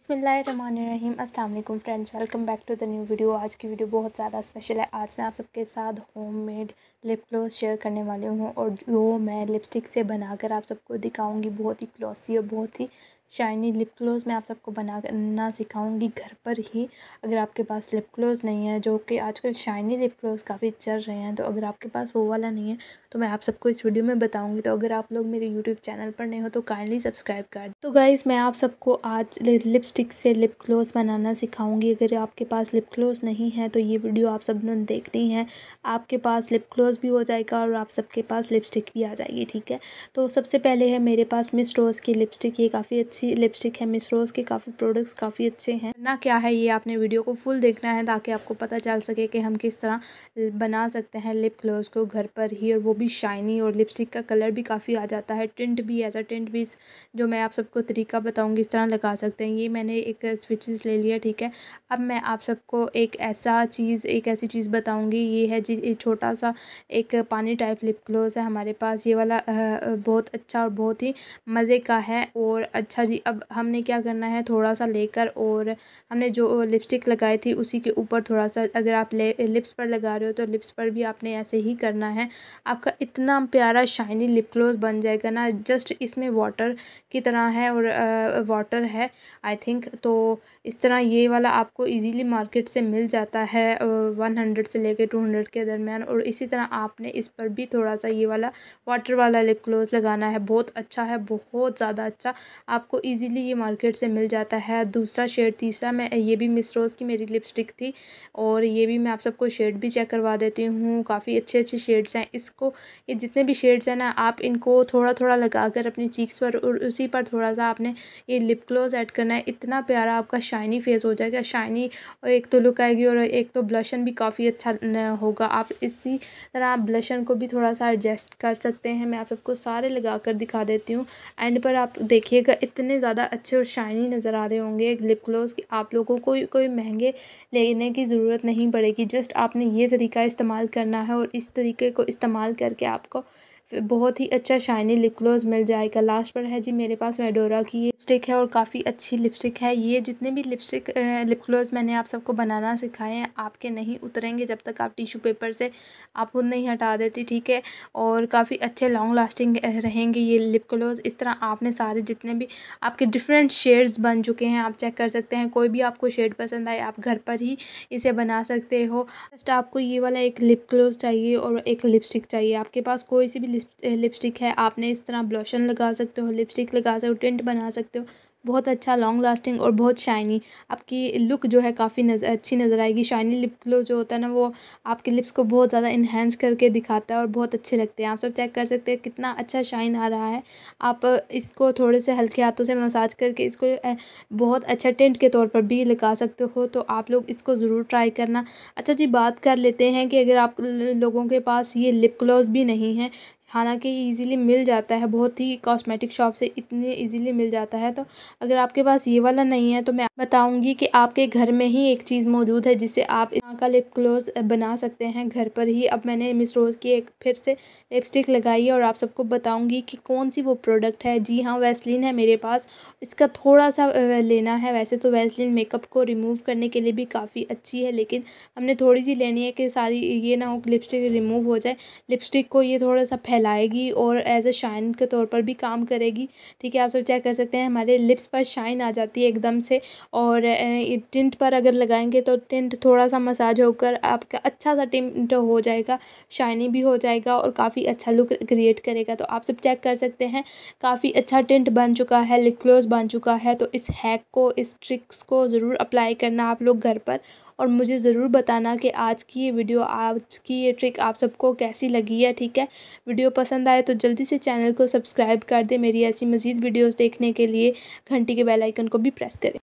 बसमिलीम अल्लाम friends welcome back to the new video आज की वीडियो बहुत ज़्यादा स्पेशल है आज मैं आप सबके साथ होममेड लिप ग्लॉस शेयर करने वाली हूँ और जो मैं लिपस्टिक से बनाकर आप सबको दिखाऊंगी बहुत ही ग्लॉसी और बहुत ही शाइनी लिप ग्लोज़ मैं आप सबको बनाना सिखाऊंगी घर पर ही अगर आपके पास लिप ग्लोज़ नहीं है जो कि आजकल शाइनी लिप ग्लोज़ काफ़ी चल रहे हैं तो अगर आपके पास वो वाला नहीं है तो मैं आप सबको इस वीडियो में बताऊंगी तो अगर आप लोग मेरे यूट्यूब चैनल पर नहीं हो तो काइंडली सब्सक्राइब कर तो गाइज़ मैं आप सबको आज लिपस्टिक से लिप ग्लोज़ बनाना सिखाऊंगी अगर आपके पास लिप ग्लोज़ नहीं है तो ये वीडियो आप सब लोग देखनी है आपके पास लिप ग्लोज़ भी हो जाएगा और आप सबके पास लिपस्टिक भी आ जाएगी ठीक है तो सबसे पहले है मेरे पास मिस रोज़ की लिपस्टिक ये काफ़ी अच्छी अच्छी लिपस्टिक है मिस रोज़ के काफ़ी प्रोडक्ट्स काफ़ी अच्छे हैं करना क्या है ये आपने वीडियो को फुल देखना है ताकि आपको पता चल सके कि हम किस तरह बना सकते हैं लिप ग्लोस को घर पर ही और वो भी शाइनी और लिपस्टिक का कलर भी काफ़ी आ जाता है टिंट भी एज अ टिंट भी जो मैं आप सबको तरीका बताऊँगी इस तरह लगा सकते हैं ये मैंने एक स्विचेस ले लिया ठीक है अब मैं आप सबको एक ऐसा चीज़ एक ऐसी चीज़ बताऊँगी ये है जी छोटा सा एक पानी टाइप लिप ग्लोस है हमारे पास ये वाला बहुत अच्छा और बहुत ही मज़े का है और अच्छा जी अब हमने क्या करना है थोड़ा सा लेकर और हमने जो लिपस्टिक लगाई थी उसी के ऊपर थोड़ा सा अगर आप लिप्स पर लगा रहे हो तो लिप्स पर भी आपने ऐसे ही करना है आपका इतना प्यारा शाइनी लिप ग्लोज बन जाएगा ना जस्ट इसमें वाटर की तरह है और वाटर है आई थिंक तो इस तरह ये वाला आपको ईजीली मार्केट से मिल जाता है वन हंड्रेड से लेकर टू हंड्रेड के दरमियान और इसी तरह आपने इस पर भी थोड़ा सा ये वाला वाटर वाला लिप ग्लोज लगाना है बहुत अच्छा है बहुत ज़्यादा अच्छा आपको ईजीली ये मार्केट से मिल जाता है दूसरा शेड तीसरा तीसरा मैं ये भी मिस रोज़ की मेरी लिपस्टिक थी और ये भी मैं आप सबको शेड भी चेक करवा देती हूँ काफ़ी अच्छे अच्छे शेड्स हैं इसको ये जितने भी शेड्स हैं ना आप इनको थोड़ा थोड़ा लगा कर अपनी चीक्स पर और उसी पर थोड़ा सा आपने ये लिप ग्लोज ऐड करना है इतना प्यारा आपका शाइनी फेस हो जाएगा शाइनी एक तो लुक आएगी और एक तो ब्लशन भी काफ़ी अच्छा होगा आप इसी तरह आप ब्लशन को भी थोड़ा सा एडजस्ट कर सकते हैं मैं आप सबको सारे लगा कर दिखा देती हूँ एंड पर आप देखिएगा इतने ज़्यादा अच्छे और शाइनी नज़र आ रहे होंगे लिप ग्लोज की आप लोगों को कोई महंगे लेने की ज़रूरत नहीं पड़ेगी जस्ट आपने ये तरीका इस्तेमाल करना है और इस तरीके को इस्तेमाल करके आपको बहुत ही अच्छा शाइनी लिप ग्लॉस मिल जाएगा लास्ट पर है जी मेरे पास मेडोरा की ये लिपस्टिक है और काफ़ी अच्छी लिपस्टिक है ये जितने भी लिपस्टिक लिप ग्लॉस मैंने आप सबको बनाना सिखाए हैं आपके नहीं उतरेंगे जब तक आप टिशू पेपर से आप खुद नहीं हटा देती ठीक है और काफ़ी अच्छे लॉन्ग लास्टिंग रहेंगे ये लिप ग्लॉस इस तरह आपने सारे जितने भी आपके डिफरेंट शेड्स बन चुके हैं आप चेक कर सकते हैं कोई भी आपको शेड पसंद आए आप घर पर ही इसे बना सकते हो जस्ट आपको ये वाला एक लिप ग्लॉस चाहिए और एक लिपस्टिक चाहिए आपके पास कोई सी भी लिपस्टिक है आपने इस तरह ब्लॉशन लगा सकते हो लिपस्टिक लगा सकते हो टिंट बना सकते हो बहुत अच्छा लॉन्ग लास्टिंग और बहुत शाइनी आपकी लुक जो है काफ़ी नज़र अच्छी नज़र आएगी शाइनी लिप ग्लो जो होता है ना वो आपके लिप्स को बहुत ज़्यादा इन्हेंस करके दिखाता है और बहुत अच्छे लगते हैं आप सब चेक कर सकते हैं कितना अच्छा शाइन आ रहा है आप इसको थोड़े से हल्के हाथों से मसाज करके इसको बहुत अच्छा टेंट के तौर पर भी लगा सकते हो तो आप लोग इसको ज़रूर ट्राई करना अच्छा जी बात कर लेते हैं कि अगर आप लोगों के पास ये लिप ग्लोज भी नहीं है हालांकि ये इजीली मिल जाता है बहुत ही कॉस्मेटिक शॉप से इतने इजीली मिल जाता है तो अगर आपके पास ये वाला नहीं है तो मैं बताऊंगी कि आपके घर में ही एक चीज़ मौजूद है जिससे आप इस का लिप ग्लोज बना सकते हैं घर पर ही अब मैंने मिस रोज़ की एक फिर से लिपस्टिक लगाई है और आप सबको बताऊंगी कि कौन सी वो प्रोडक्ट है जी हाँ वैसलिन है मेरे पास इसका थोड़ा सा लेना है वैसे तो वैसलिन मेकअप को रिमूव करने के लिए भी काफ़ी अच्छी है लेकिन हमने थोड़ी सी लेनी है कि सारी ये ना हो लिपस्टिक रिमूव हो जाए लिपस्टिक को ये थोड़ा सा फैलाएगी और एज ए शाइन के तौर पर भी काम करेगी ठीक है आप सब चेक कर सकते हैं हमारे लिप्स पर शाइन आ जाती है एकदम से और टिंट पर अगर लगाएंगे तो टिंट थोड़ा सा मसाज होकर आपका अच्छा सा टिंट हो जाएगा शाइनी भी हो जाएगा और काफ़ी अच्छा लुक क्रिएट करेगा तो आप सब चेक कर सकते हैं काफ़ी अच्छा टिंट बन चुका है लिप बन चुका है तो इस हैक को इस ट्रिक्स को ज़रूर अप्लाई करना आप लोग घर पर और मुझे ज़रूर बताना कि आज की ये वीडियो आज की ये ट्रिक आप सबको कैसी लगी है ठीक है वीडियो पसंद आए तो जल्दी से चैनल को सब्सक्राइब कर दे मेरी ऐसी मज़ीद वीडियोज़ देखने के लिए घंटी के बेल आइकन को भी प्रेस करें